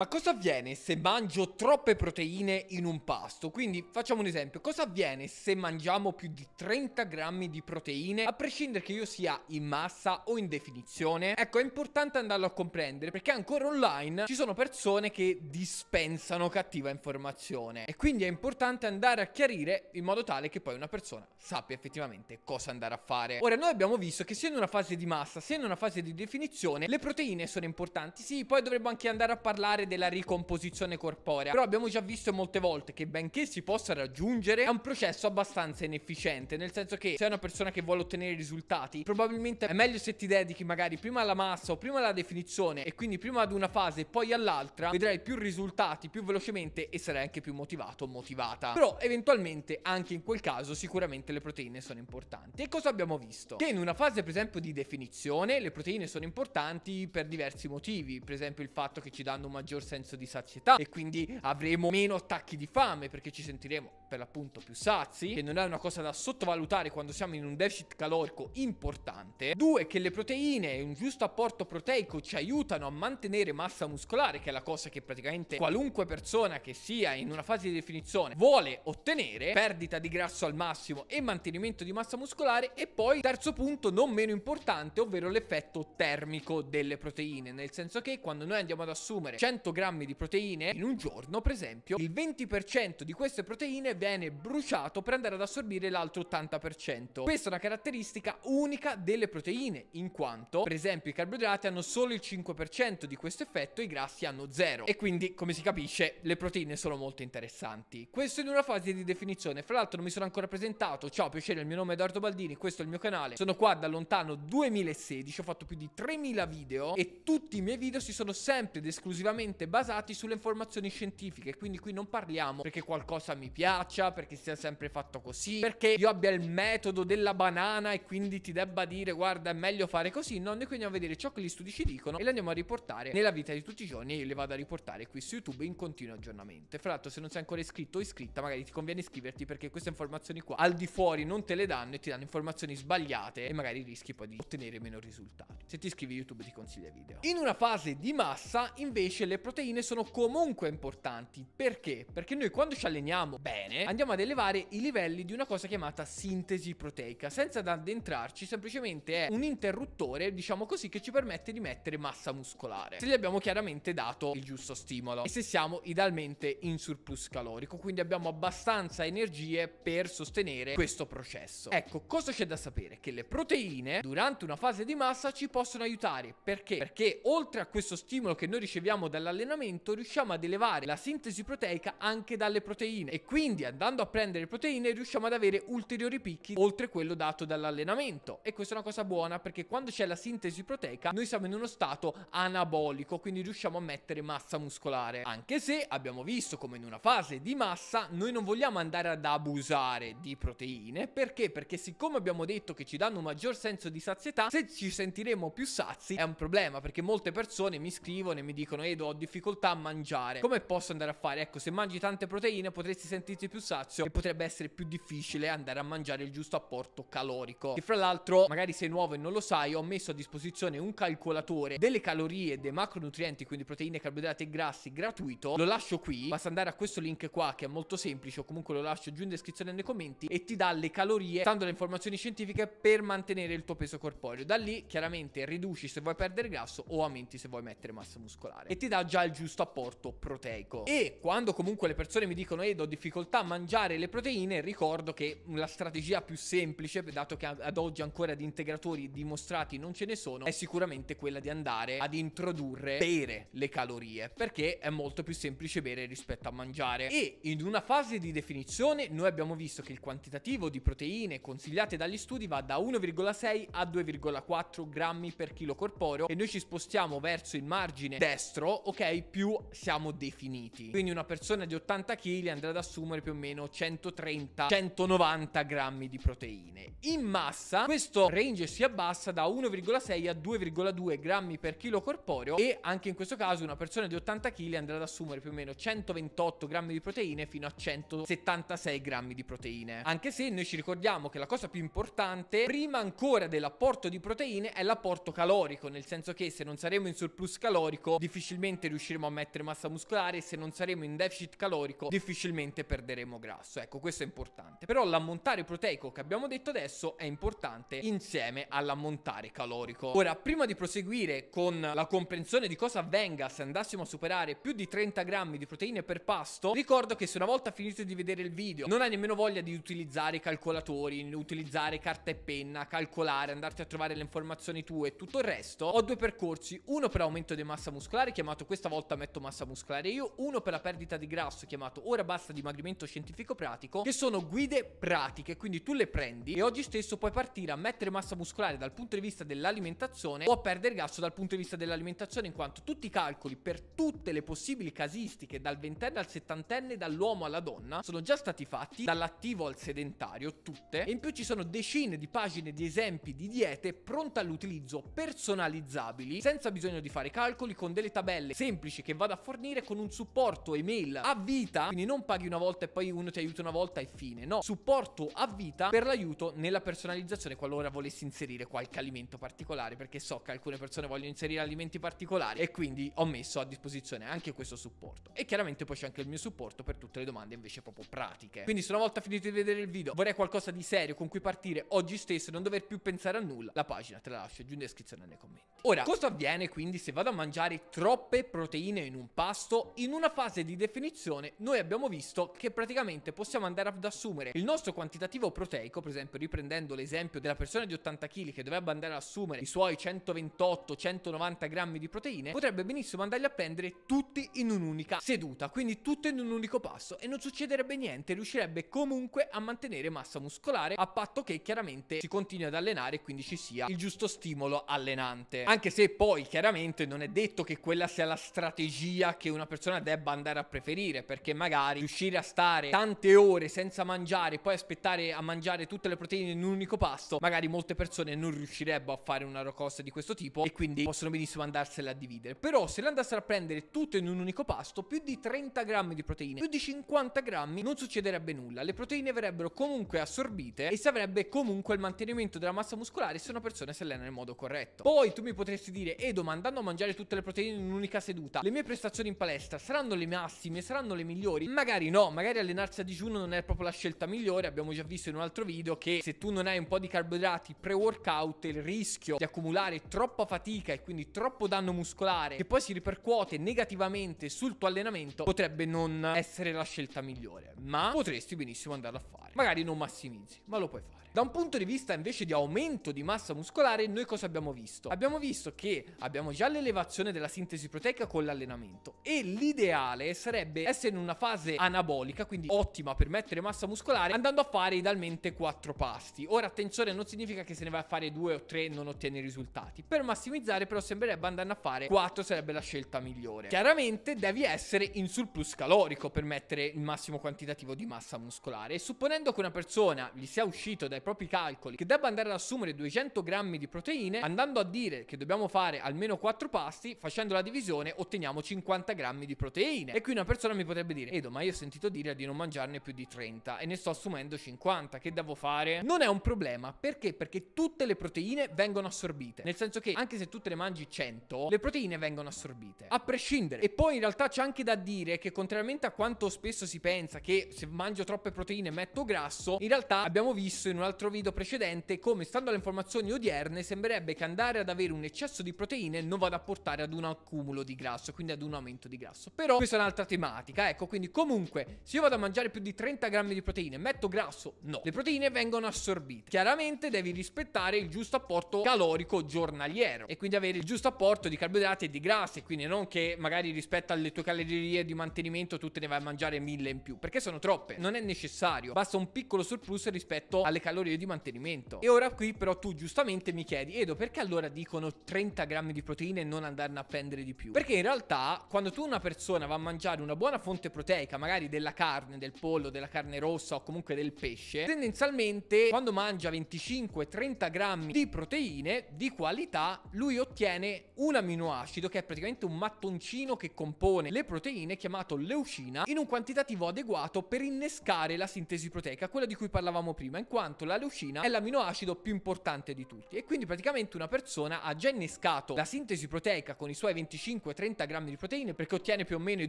Ma cosa avviene se mangio troppe proteine in un pasto? Quindi facciamo un esempio, cosa avviene se mangiamo più di 30 grammi di proteine a prescindere che io sia in massa o in definizione? Ecco è importante andarlo a comprendere perché ancora online ci sono persone che dispensano cattiva informazione e quindi è importante andare a chiarire in modo tale che poi una persona sappia effettivamente cosa andare a fare. Ora noi abbiamo visto che sia in una fase di massa sia in una fase di definizione le proteine sono importanti, sì poi dovremmo anche andare a parlare della ricomposizione corporea. Però abbiamo già visto molte volte che benché si possa raggiungere è un processo abbastanza inefficiente, nel senso che se sei una persona che vuole ottenere risultati, probabilmente è meglio se ti dedichi magari prima alla massa o prima alla definizione e quindi prima ad una fase e poi all'altra, vedrai più risultati più velocemente e sarai anche più motivato o motivata. Però eventualmente anche in quel caso sicuramente le proteine sono importanti. E cosa abbiamo visto? Che in una fase per esempio di definizione le proteine sono importanti per diversi motivi, per esempio il fatto che ci danno un maggior maggior senso di sazietà e quindi avremo meno attacchi di fame perché ci sentiremo per l'appunto più sazi, che non è una cosa da sottovalutare quando siamo in un deficit calorico importante. Due, che le proteine e un giusto apporto proteico ci aiutano a mantenere massa muscolare, che è la cosa che praticamente qualunque persona che sia in una fase di definizione vuole ottenere, perdita di grasso al massimo e mantenimento di massa muscolare. E poi, terzo punto, non meno importante, ovvero l'effetto termico delle proteine, nel senso che quando noi andiamo ad assumere 100 100 grammi di proteine in un giorno, per esempio, il 20% di queste proteine viene bruciato per andare ad assorbire l'altro 80%. Questa è una caratteristica unica delle proteine, in quanto, per esempio, i carboidrati hanno solo il 5% di questo effetto, i grassi hanno zero. E quindi, come si capisce, le proteine sono molto interessanti. Questo in una fase di definizione. Fra l'altro non mi sono ancora presentato. Ciao, piacere, il mio nome è Edoardo Baldini, questo è il mio canale. Sono qua da lontano 2016, ho fatto più di 3000 video e tutti i miei video si sono sempre ed esclusivamente prettamente basati sulle informazioni scientifiche. Quindi qui non parliamo perché qualcosa mi piaccia, perché sia sempre fatto così, perché io abbia il metodo della banana e quindi ti debba dire guarda è meglio fare così. No, noi qui andiamo a vedere ciò che gli studi ci dicono e le andiamo a riportare nella vita di tutti i giorni e io le vado a riportare qui su YouTube in continuo aggiornamento. Fra l'altro se non sei ancora iscritto o iscritta magari ti conviene iscriverti perché queste informazioni qua al di fuori non te le danno e ti danno informazioni sbagliate e magari rischi poi di ottenere meno risultati. Se ti iscrivi YouTube ti consiglia video. In una fase di massa invece le proteine sono comunque importanti. Perché? Perché noi quando ci alleniamo bene andiamo ad elevare i livelli di una cosa chiamata sintesi proteica, senza addentrarci, semplicemente è un interruttore, diciamo così, che ci permette di mettere massa muscolare. Se gli abbiamo chiaramente dato il giusto stimolo e se siamo idealmente in surplus calorico, quindi abbiamo abbastanza energie per sostenere questo processo. Ecco, cosa c'è da sapere? Che le proteine durante una fase di massa ci possono aiutare. Perché? Perché oltre a questo stimolo che noi riceviamo dalla dell'allenamento riusciamo ad elevare la sintesi proteica anche dalle proteine e quindi andando a prendere proteine riusciamo ad avere ulteriori picchi oltre quello dato dall'allenamento e questa è una cosa buona perché quando c'è la sintesi proteica noi siamo in uno stato anabolico quindi riusciamo a mettere massa muscolare anche se abbiamo visto come in una fase di massa noi non vogliamo andare ad abusare di proteine perché perché siccome abbiamo detto che ci danno un maggior senso di sazietà se ci sentiremo più sazi è un problema perché molte persone mi scrivono e mi dicono Edo ho difficoltà a mangiare. Come posso andare a fare? Ecco, se mangi tante proteine potresti sentirti più sazio e potrebbe essere più difficile andare a mangiare il giusto apporto calorico. E fra l'altro, magari sei nuovo e non lo sai, ho messo a disposizione un calcolatore delle calorie, dei macronutrienti, quindi proteine, carboidrati e grassi gratuito. Lo lascio qui, basta andare a questo link qua che è molto semplice o comunque lo lascio giù in descrizione nei commenti e ti dà le calorie, dando le informazioni scientifiche per mantenere il tuo peso corporeo. Da lì chiaramente riduci se vuoi perdere grasso o aumenti se vuoi mettere massa muscolare. E ti dà già il giusto apporto proteico. E quando comunque le persone mi dicono ed ho difficoltà a mangiare le proteine, ricordo che la strategia più semplice, dato che ad oggi ancora di integratori dimostrati non ce ne sono, è sicuramente quella di andare ad introdurre bere le calorie, perché è molto più semplice bere rispetto a mangiare. E in una fase di definizione noi abbiamo visto che il quantitativo di proteine consigliate dagli studi va da 1,6 a 2,4 grammi per chilo corporeo e noi ci spostiamo verso il margine destro, ok? ok più siamo definiti. Quindi una persona di 80 kg andrà ad assumere più o meno 130-190 grammi di proteine. In massa questo range si abbassa da 1,6 a 2,2 grammi per chilo corporeo e anche in questo caso una persona di 80 kg andrà ad assumere più o meno 128 grammi di proteine fino a 176 grammi di proteine. Anche se noi ci ricordiamo che la cosa più importante prima ancora dell'apporto di proteine è l'apporto calorico, nel senso che se non saremo in surplus calorico difficilmente che riusciremo a mettere massa muscolare e se non saremo in deficit calorico difficilmente perderemo grasso. Ecco, questo è importante. Però l'ammontare proteico che abbiamo detto adesso è importante insieme all'ammontare calorico. Ora, prima di proseguire con la comprensione di cosa avvenga se andassimo a superare più di 30 grammi di proteine per pasto, ricordo che se una volta finito di vedere il video non hai nemmeno voglia di utilizzare calcolatori, utilizzare carta e penna, calcolare, andarti a trovare le informazioni tue e tutto il resto, ho due percorsi, uno per aumento di massa muscolare chiamato questo questa volta metto massa muscolare io, uno per la perdita di grasso chiamato Ora basta dimagrimento scientifico pratico, che sono guide pratiche, quindi tu le prendi e oggi stesso puoi partire a mettere massa muscolare dal punto di vista dell'alimentazione o a perdere grasso dal punto di vista dell'alimentazione, in quanto tutti i calcoli per tutte le possibili casistiche dal ventenne al settantenne, dall'uomo alla donna, sono già stati fatti, dall'attivo al sedentario, tutte, e in più ci sono decine di pagine di esempi di diete pronte all'utilizzo personalizzabili, senza bisogno di fare calcoli, con delle tabelle semplici semplici che vado a fornire con un supporto email a vita, quindi non paghi una volta e poi uno ti aiuta una volta e fine, no, supporto a vita per l'aiuto nella personalizzazione qualora volessi inserire qualche alimento particolare, perché so che alcune persone vogliono inserire alimenti particolari e quindi ho messo a disposizione anche questo supporto. E chiaramente poi c'è anche il mio supporto per tutte le domande invece proprio pratiche. Quindi se una volta finito di vedere il video vorrei qualcosa di serio con cui partire oggi stesso e non dover più pensare a nulla, la pagina te la lascio giù in descrizione nei commenti. Ora, cosa avviene quindi se vado a mangiare troppe proteine? proteine in un pasto, in una fase di definizione noi abbiamo visto che praticamente possiamo andare ad assumere il nostro quantitativo proteico, per esempio riprendendo l'esempio della persona di 80 kg che dovrebbe andare ad assumere i suoi 128-190 grammi di proteine, potrebbe benissimo andarli a prendere tutti in un'unica seduta, quindi tutto in un unico passo e non succederebbe niente, riuscirebbe comunque a mantenere massa muscolare a patto che chiaramente si continui ad allenare e quindi ci sia il giusto stimolo allenante. Anche se poi chiaramente non è detto che quella sia la strategia che una persona debba andare a preferire, perché magari riuscire a stare tante ore senza mangiare e poi aspettare a mangiare tutte le proteine in un unico pasto, magari molte persone non riuscirebbero a fare una rocosta di questo tipo e quindi possono benissimo andarsela a dividere. Però se le andassero a prendere tutte in un unico pasto, più di 30 grammi di proteine, più di 50 grammi, non succederebbe nulla. Le proteine verrebbero comunque assorbite e si avrebbe comunque il mantenimento della massa muscolare se una persona si allena nel modo corretto. Poi tu mi potresti dire, Edo, eh, ma andando a mangiare tutte le proteine in un'unica seduta, le mie prestazioni in palestra saranno le massime, saranno le migliori? Magari no, magari allenarsi a digiuno non è proprio la scelta migliore, abbiamo già visto in un altro video che se tu non hai un po' di carboidrati pre-workout, il rischio di accumulare troppa fatica e quindi troppo danno muscolare che poi si ripercuote negativamente sul tuo allenamento potrebbe non essere la scelta migliore, ma potresti benissimo andarlo a fare. Magari non massimizzi, ma lo puoi fare. Da un punto di vista invece di aumento di massa muscolare, noi cosa abbiamo visto? Abbiamo visto che abbiamo già l'elevazione della sintesi proteica con l'allenamento e l'ideale sarebbe essere in una fase anabolica, quindi ottima per mettere massa muscolare, andando a fare idealmente quattro pasti. Ora attenzione, non significa che se ne vai a fare due o 3 non ottieni risultati. Per massimizzare però sembrerebbe andare a fare quattro sarebbe la scelta migliore. Chiaramente devi essere in surplus calorico per mettere il massimo quantitativo di massa muscolare e supponendo che una persona gli sia uscito dai propri calcoli che debba andare ad assumere 200 grammi di proteine, andando a dire che dobbiamo fare almeno 4 pasti, facendo la divisione otteniamo 50 grammi di proteine. E qui una persona mi potrebbe dire, Edo, ma io ho sentito dire di non mangiarne più di 30 e ne sto assumendo 50, che devo fare? Non è un problema, perché? Perché tutte le proteine vengono assorbite, nel senso che anche se tu te ne mangi 100, le proteine vengono assorbite, a prescindere. E poi in realtà c'è anche da dire che contrariamente a quanto spesso si pensa che se mangio troppe proteine metto grasso, in realtà abbiamo visto in un'altra altro video precedente come stando alle informazioni odierne sembrerebbe che andare ad avere un eccesso di proteine non vada a portare ad un accumulo di grasso, quindi ad un aumento di grasso. Però questa è un'altra tematica, ecco, quindi comunque se io vado a mangiare più di 30 grammi di proteine, metto grasso? No, le proteine vengono assorbite. Chiaramente devi rispettare il giusto apporto calorico giornaliero e quindi avere il giusto apporto di carboidrati e di grassi, quindi non che magari rispetto alle tue calorie di mantenimento tu te ne vai a mangiare mille in più, perché sono troppe, non è necessario, basta un piccolo surplus rispetto alle calorie calorie di mantenimento. E ora qui però tu giustamente mi chiedi, Edo, perché allora dicono 30 grammi di proteine e non andarne a prendere di più? Perché in realtà quando tu una persona va a mangiare una buona fonte proteica, magari della carne, del pollo, della carne rossa o comunque del pesce, tendenzialmente quando mangia 25-30 grammi di proteine di qualità, lui ottiene un aminoacido che è praticamente un mattoncino che compone le proteine chiamato leucina in un quantitativo adeguato per innescare la sintesi proteica, quella di cui parlavamo prima, in quanto la leucina è l'amminoacido più importante di tutti e quindi praticamente una persona ha già innescato la sintesi proteica con i suoi 25-30 grammi di proteine perché ottiene più o meno i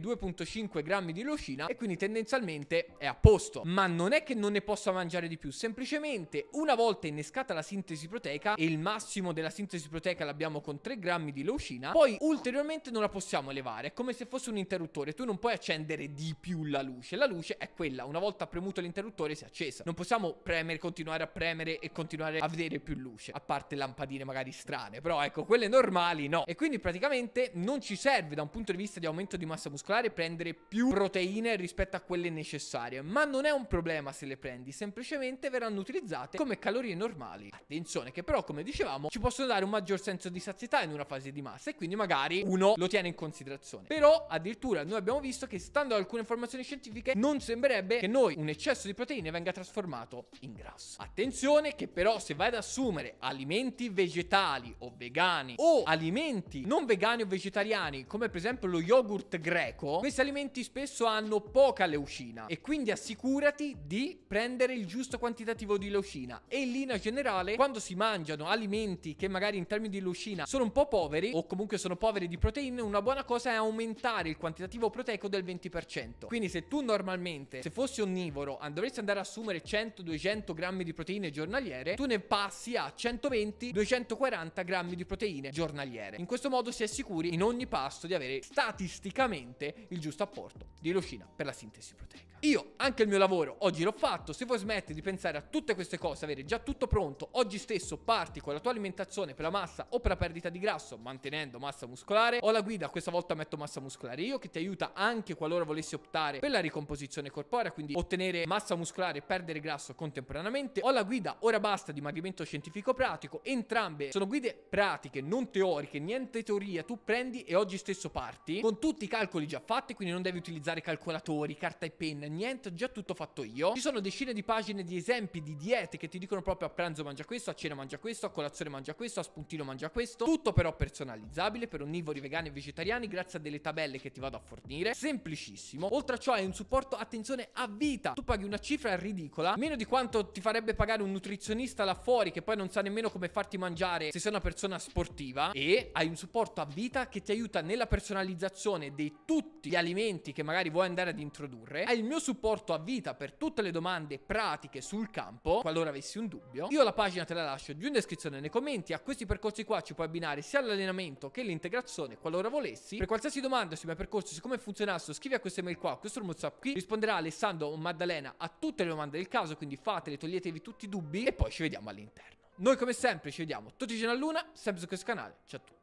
2.5 grammi di leucina e quindi tendenzialmente è a posto. Ma non è che non ne possa mangiare di più, semplicemente una volta innescata la sintesi proteica e il massimo della sintesi proteica l'abbiamo con 3 grammi di leucina, poi ulteriormente non la possiamo elevare, è come se fosse un interruttore, tu non puoi accendere di più la luce, la luce è quella, una volta premuto l'interruttore si è accesa, non possiamo premere continuamente continuare a premere e continuare a vedere più luce, a parte lampadine magari strane, però ecco, quelle normali no. E quindi praticamente non ci serve da un punto di vista di aumento di massa muscolare prendere più proteine rispetto a quelle necessarie, ma non è un problema se le prendi, semplicemente verranno utilizzate come calorie normali. Attenzione che però come dicevamo ci possono dare un maggior senso di sazietà in una fase di massa e quindi magari uno lo tiene in considerazione. Però addirittura noi abbiamo visto che stando ad alcune informazioni scientifiche non sembrerebbe che noi un eccesso di proteine venga trasformato in grasso. Attenzione che però se vai ad assumere alimenti vegetali o vegani o alimenti non vegani o vegetariani come per esempio lo yogurt greco, questi alimenti spesso hanno poca leucina e quindi assicurati di prendere il giusto quantitativo di leucina e in linea generale quando si mangiano alimenti che magari in termini di leucina sono un po' poveri o comunque sono poveri di proteine, una buona cosa è aumentare il quantitativo proteico del 20%. Quindi se tu normalmente se fossi onnivoro dovresti andare ad assumere 100-200 grammi di di proteine giornaliere, tu ne passi a 120-240 grammi di proteine giornaliere. In questo modo si è sicuri in ogni pasto di avere statisticamente il giusto apporto di leucina per la sintesi proteica. Io anche il mio lavoro oggi l'ho fatto, se vuoi smettere di pensare a tutte queste cose, avere già tutto pronto, oggi stesso parti con la tua alimentazione per la massa o per la perdita di grasso, mantenendo massa muscolare, ho la guida, questa volta metto massa muscolare io, che ti aiuta anche qualora volessi optare per la ricomposizione corporea, quindi ottenere massa muscolare e perdere grasso contemporaneamente ho la guida Ora basta di Marimento scientifico pratico, entrambe sono guide pratiche, non teoriche, niente teoria, tu prendi e oggi stesso parti con tutti i calcoli già fatti, quindi non devi utilizzare calcolatori, carta e penna, niente, già tutto fatto io. Ci sono decine di pagine di esempi di diete che ti dicono proprio a pranzo mangia questo, a cena mangia questo, a colazione mangia questo, a spuntino mangia questo, tutto però personalizzabile per onnivori, vegani e vegetariani grazie a delle tabelle che ti vado a fornire, semplicissimo. Oltre a ciò è un supporto, attenzione, a vita. Tu paghi una cifra ridicola, meno di quanto ti farebbe dovrebbe pagare un nutrizionista là fuori che poi non sa nemmeno come farti mangiare se sei una persona sportiva e hai un supporto a vita che ti aiuta nella personalizzazione di tutti gli alimenti che magari vuoi andare ad introdurre. Hai il mio supporto a vita per tutte le domande pratiche sul campo, qualora avessi un dubbio. Io la pagina te la lascio giù in descrizione nei commenti, a questi percorsi qua ci puoi abbinare sia l'allenamento che l'integrazione qualora volessi. Per qualsiasi domanda sui miei percorsi, su come funzionassero, scrivi a questa mail qua, a questo WhatsApp qui, risponderà Alessandro o Maddalena a tutte le domande del caso, quindi fatele, toglietevi risolvi tutti i dubbi e poi ci vediamo all'interno. Noi come sempre ci vediamo tutti i giorni all'una, sempre su questo canale. Ciao a tutti.